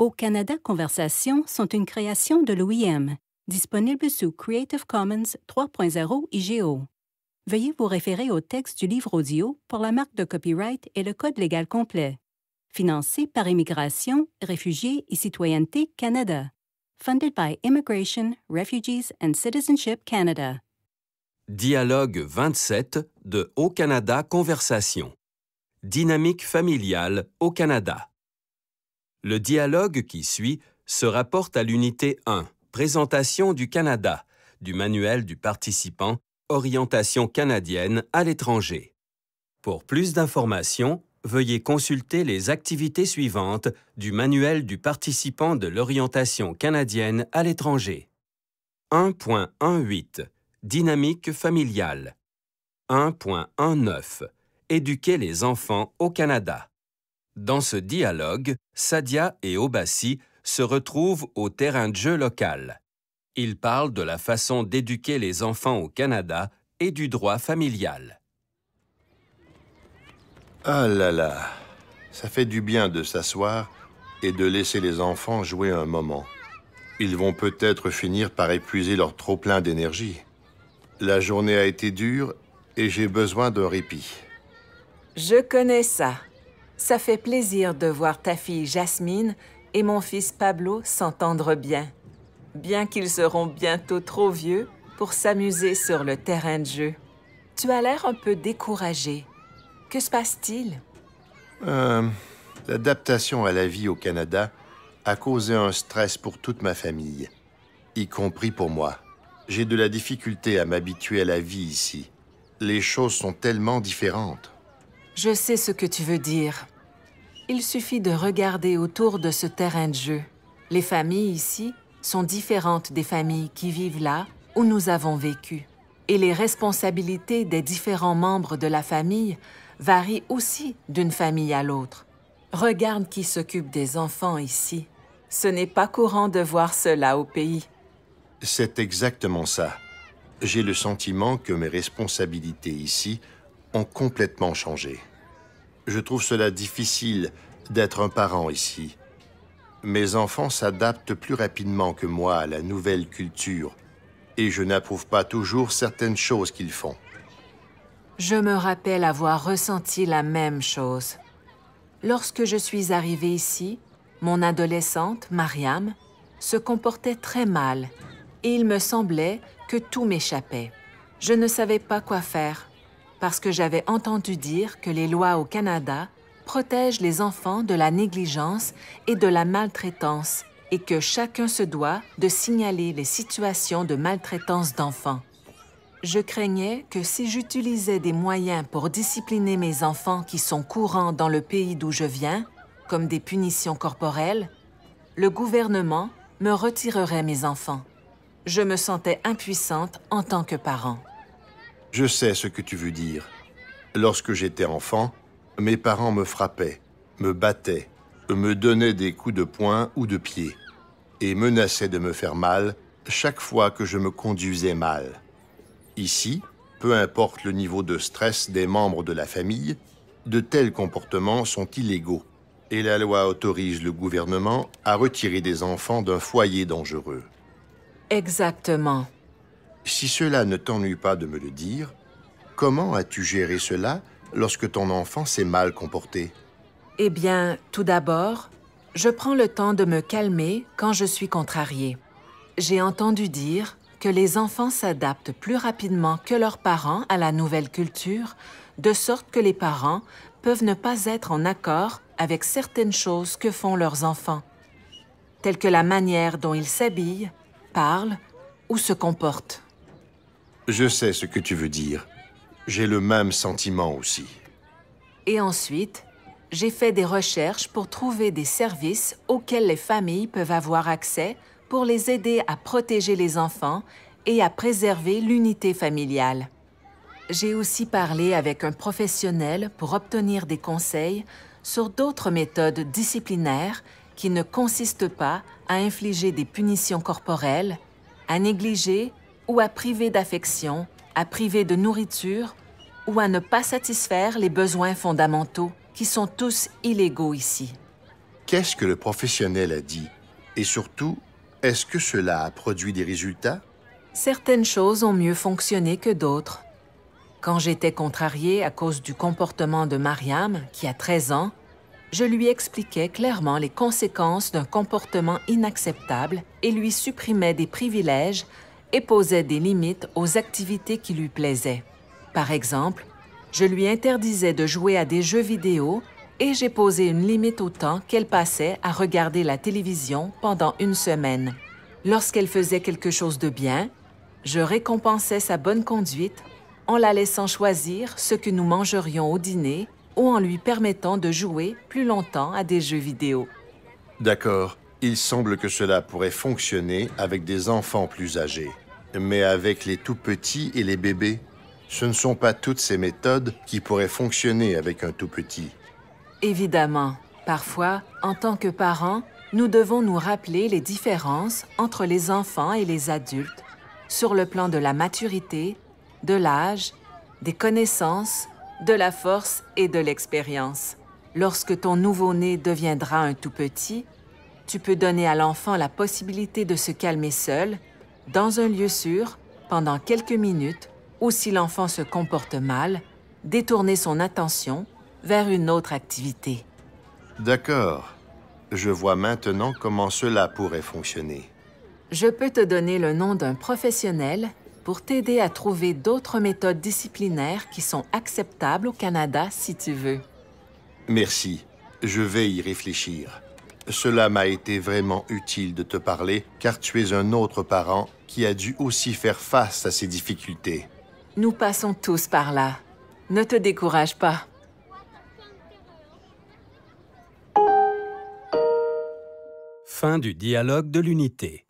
Au Canada Conversation sont une création de l'OIM, disponible sous Creative Commons 3.0 IGO. Veuillez vous référer au texte du livre audio pour la marque de copyright et le code légal complet. Financé par Immigration, Réfugiés et Citoyenneté Canada. Funded by Immigration, Refugees and Citizenship Canada. Dialogue 27 de Au Canada Conversation. Dynamique familiale au Canada. Le dialogue qui suit se rapporte à l'unité 1, Présentation du Canada, du manuel du participant, Orientation canadienne à l'étranger. Pour plus d'informations, veuillez consulter les activités suivantes du manuel du participant de l'orientation canadienne à l'étranger. 1.18 Dynamique familiale 1.19 Éduquer les enfants au Canada dans ce dialogue, Sadia et Obassi se retrouvent au terrain de jeu local. Ils parlent de la façon d'éduquer les enfants au Canada et du droit familial. Ah là là, ça fait du bien de s'asseoir et de laisser les enfants jouer un moment. Ils vont peut-être finir par épuiser leur trop-plein d'énergie. La journée a été dure et j'ai besoin d'un répit. Je connais ça. Ça fait plaisir de voir ta fille Jasmine et mon fils Pablo s'entendre bien, bien qu'ils seront bientôt trop vieux pour s'amuser sur le terrain de jeu. Tu as l'air un peu découragé. Que se passe-t-il euh, L'adaptation à la vie au Canada a causé un stress pour toute ma famille, y compris pour moi. J'ai de la difficulté à m'habituer à la vie ici. Les choses sont tellement différentes. Je sais ce que tu veux dire. Il suffit de regarder autour de ce terrain de jeu. Les familles ici sont différentes des familles qui vivent là où nous avons vécu. Et les responsabilités des différents membres de la famille varient aussi d'une famille à l'autre. Regarde qui s'occupe des enfants ici. Ce n'est pas courant de voir cela au pays. C'est exactement ça. J'ai le sentiment que mes responsabilités ici ont complètement changé. Je trouve cela difficile d'être un parent ici. Mes enfants s'adaptent plus rapidement que moi à la nouvelle culture et je n'approuve pas toujours certaines choses qu'ils font. Je me rappelle avoir ressenti la même chose. Lorsque je suis arrivée ici, mon adolescente, Mariam, se comportait très mal et il me semblait que tout m'échappait. Je ne savais pas quoi faire parce que j'avais entendu dire que les lois au Canada protègent les enfants de la négligence et de la maltraitance et que chacun se doit de signaler les situations de maltraitance d'enfants. Je craignais que si j'utilisais des moyens pour discipliner mes enfants qui sont courants dans le pays d'où je viens, comme des punitions corporelles, le gouvernement me retirerait mes enfants. Je me sentais impuissante en tant que parent. Je sais ce que tu veux dire. Lorsque j'étais enfant, mes parents me frappaient, me battaient, me donnaient des coups de poing ou de pied, et menaçaient de me faire mal chaque fois que je me conduisais mal. Ici, peu importe le niveau de stress des membres de la famille, de tels comportements sont illégaux, et la loi autorise le gouvernement à retirer des enfants d'un foyer dangereux. Exactement. Si cela ne t'ennuie pas de me le dire, comment as-tu géré cela lorsque ton enfant s'est mal comporté Eh bien, tout d'abord, je prends le temps de me calmer quand je suis contrariée. J'ai entendu dire que les enfants s'adaptent plus rapidement que leurs parents à la nouvelle culture, de sorte que les parents peuvent ne pas être en accord avec certaines choses que font leurs enfants, telles que la manière dont ils s'habillent, parlent ou se comportent. Je sais ce que tu veux dire. J'ai le même sentiment aussi. Et ensuite, j'ai fait des recherches pour trouver des services auxquels les familles peuvent avoir accès pour les aider à protéger les enfants et à préserver l'unité familiale. J'ai aussi parlé avec un professionnel pour obtenir des conseils sur d'autres méthodes disciplinaires qui ne consistent pas à infliger des punitions corporelles, à négliger ou à priver d'affection, à priver de nourriture ou à ne pas satisfaire les besoins fondamentaux qui sont tous illégaux ici. Qu'est-ce que le professionnel a dit? Et surtout, est-ce que cela a produit des résultats? Certaines choses ont mieux fonctionné que d'autres. Quand j'étais contrariée à cause du comportement de Mariam, qui a 13 ans, je lui expliquais clairement les conséquences d'un comportement inacceptable et lui supprimais des privilèges et posait des limites aux activités qui lui plaisaient. Par exemple, je lui interdisais de jouer à des jeux vidéo et j'ai posé une limite au temps qu'elle passait à regarder la télévision pendant une semaine. Lorsqu'elle faisait quelque chose de bien, je récompensais sa bonne conduite en la laissant choisir ce que nous mangerions au dîner ou en lui permettant de jouer plus longtemps à des jeux vidéo. D'accord. Il semble que cela pourrait fonctionner avec des enfants plus âgés. Mais avec les tout-petits et les bébés, ce ne sont pas toutes ces méthodes qui pourraient fonctionner avec un tout-petit. Évidemment. Parfois, en tant que parents, nous devons nous rappeler les différences entre les enfants et les adultes sur le plan de la maturité, de l'âge, des connaissances, de la force et de l'expérience. Lorsque ton nouveau-né deviendra un tout-petit, tu peux donner à l'enfant la possibilité de se calmer seul, dans un lieu sûr, pendant quelques minutes, ou si l'enfant se comporte mal, détourner son attention vers une autre activité. D'accord. Je vois maintenant comment cela pourrait fonctionner. Je peux te donner le nom d'un professionnel pour t'aider à trouver d'autres méthodes disciplinaires qui sont acceptables au Canada si tu veux. Merci. Je vais y réfléchir. Cela m'a été vraiment utile de te parler, car tu es un autre parent qui a dû aussi faire face à ces difficultés. Nous passons tous par là. Ne te décourage pas. Fin du dialogue de l'unité.